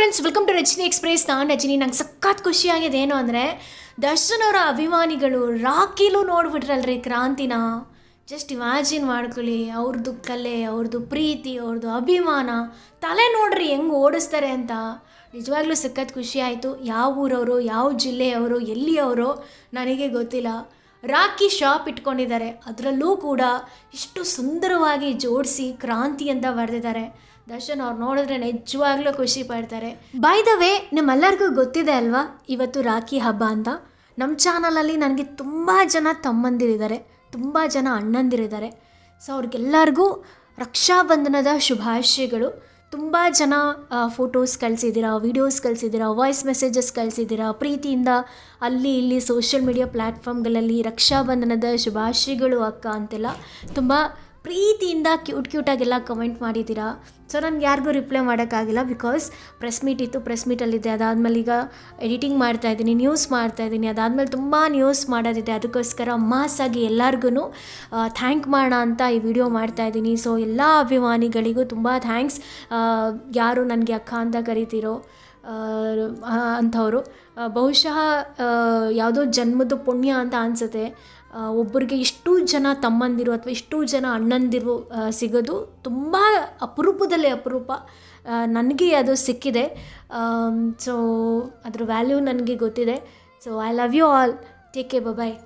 friends welcome to Rachini express ನಾನು ರಚಿನಿ ನಂಗೆ ಸಖತ್ ಖುಷಿಯಾಗಿದೆ ಏನು ಅಂದರೆ ದರ್ಶನ್ ಅವರ ಅಭಿಮಾನಿಗಳು ರಾಕಿಲು ನೋಡ್ಬಿಟ್ರಲ್ರಿ ಕ್ರಾಂತಿನ ಜಸ್ಟ್ ಇಮ್ಯಾಜಿನ್ ಮಾಡ್ಕೊಳ್ಳಿ ಅವ್ರದ್ದು ಕಲೆ ಅವ್ರದ್ದು ಪ್ರೀತಿ ಅವ್ರದ್ದು ಅಭಿಮಾನ ತಲೆ ನೋಡ್ರಿ ಹೆಂಗೆ ಓಡಿಸ್ತಾರೆ ಅಂತ ನಿಜವಾಗ್ಲೂ ಸಖತ್ ಖುಷಿ ಆಯಿತು ಯಾವ ಊರವರು ಯಾವ ಜಿಲ್ಲೆಯವರು ಎಲ್ಲಿಯವರು ನನಗೆ ಗೊತ್ತಿಲ್ಲ ರಾಖಿ ಶಾಪ್ ಇಟ್ಕೊಂಡಿದ್ದಾರೆ ಅದರಲ್ಲೂ ಕೂಡ ಇಷ್ಟು ಸುಂದರವಾಗಿ ಜೋಡಿಸಿ ಕ್ರಾಂತಿ ಅಂತ ಬರೆದಿದ್ದಾರೆ ದರ್ಶನ್ ಅವ್ರು ನೋಡಿದ್ರೆ ನಿಜವಾಗ್ಲೂ ಖುಷಿ ಪಡ್ತಾರೆ ಬೈ ದ ವೇ ನಿಮ್ಮೆಲ್ಲರಿಗೂ ಗೊತ್ತಿದೆ ಅಲ್ವಾ ಇವತ್ತು ರಾಖಿ ಹಬ್ಬ ಅಂತ ನಮ್ಮ ಚಾನಲಲ್ಲಿ ನನಗೆ ತುಂಬ ಜನ ತಮ್ಮಂದಿರಿದ್ದಾರೆ ತುಂಬ ಜನ ಅಣ್ಣಂದಿರಿದ್ದಾರೆ ಸೊ ಅವ್ರಿಗೆಲ್ಲರಿಗೂ ರಕ್ಷಾಬಂಧನದ ಶುಭಾಶಯಗಳು ತುಂಬ ಜನ ಫೋಟೋಸ್ ಕಳಿಸಿದ್ದೀರಾ ವೀಡಿಯೋಸ್ ಕಳಿಸಿದ್ದೀರಾ ವಾಯ್ಸ್ ಮೆಸೇಜಸ್ ಕಳಿಸಿದ್ದೀರಾ ಪ್ರೀತಿಯಿಂದ ಅಲ್ಲಿ ಇಲ್ಲಿ ಸೋಷಿಯಲ್ ಮೀಡಿಯಾ ಪ್ಲ್ಯಾಟ್ಫಾರ್ಮ್ಗಳಲ್ಲಿ ರಕ್ಷಾಬಂಧನದ ಶುಭಾಶಯಗಳು ಅಕ್ಕ ಅಂತೆಲ್ಲ ತುಂಬ ಪ್ರೀತಿಯಿಂದ ಕ್ಯೂಟ್ ಕ್ಯೂಟಾಗೆಲ್ಲ ಕಮೆಂಟ್ ಮಾಡಿದ್ದೀರಾ ಸೊ ನನಗೆ ಯಾರಿಗೂ ರಿಪ್ಲೈ ಮಾಡೋಕ್ಕಾಗಿಲ್ಲ ಬಿಕಾಸ್ ಪ್ರೆಸ್ ಮೀಟ್ ಇತ್ತು ಪ್ರೆಸ್ ಮೀಟಲ್ಲಿದೆ ಅದಾದಮೇಲೆ ಈಗ ಎಡಿಟಿಂಗ್ ಮಾಡ್ತಾ ಇದ್ದೀನಿ ನ್ಯೂಸ್ ಮಾಡ್ತಾ ಇದ್ದೀನಿ ಅದಾದಮೇಲೆ ತುಂಬ ನ್ಯೂಸ್ ಮಾಡೋದಿದೆ ಅದಕ್ಕೋಸ್ಕರ ಮಾಸಾಗಿ ಎಲ್ಲರಿಗೂ ಥ್ಯಾಂಕ್ ಮಾಡೋಣ ಅಂತ ಈ ವಿಡಿಯೋ ಮಾಡ್ತಾ ಇದ್ದೀನಿ ಸೊ ಎಲ್ಲ ಅಭಿಮಾನಿಗಳಿಗೂ ತುಂಬ ಥ್ಯಾಂಕ್ಸ್ ಯಾರು ನನಗೆ ಅಕ್ಕ ಅಂತ ಕರಿತೀರೋ ಅಂಥವರು ಬಹುಶಃ ಯಾವುದೋ ಜನ್ಮದ ಪುಣ್ಯ ಅಂತ ಅನಿಸುತ್ತೆ ಒಬ್ಬರಿಗೆ ಇಷ್ಟು ಜನ ತಮ್ಮಂದಿರು ಅಥವಾ ಇಷ್ಟು ಜನ ಅಣ್ಣಂದಿರು ಸಿಗೋದು ತುಂಬ ಅಪರೂಪದಲ್ಲಿ ಅಪರೂಪ ನನಗೆ ಅದು ಸಿಕ್ಕಿದೆ ಸೊ ಅದ್ರ ವ್ಯಾಲ್ಯೂ ನನಗೆ ಗೊತ್ತಿದೆ so I love you all take care bye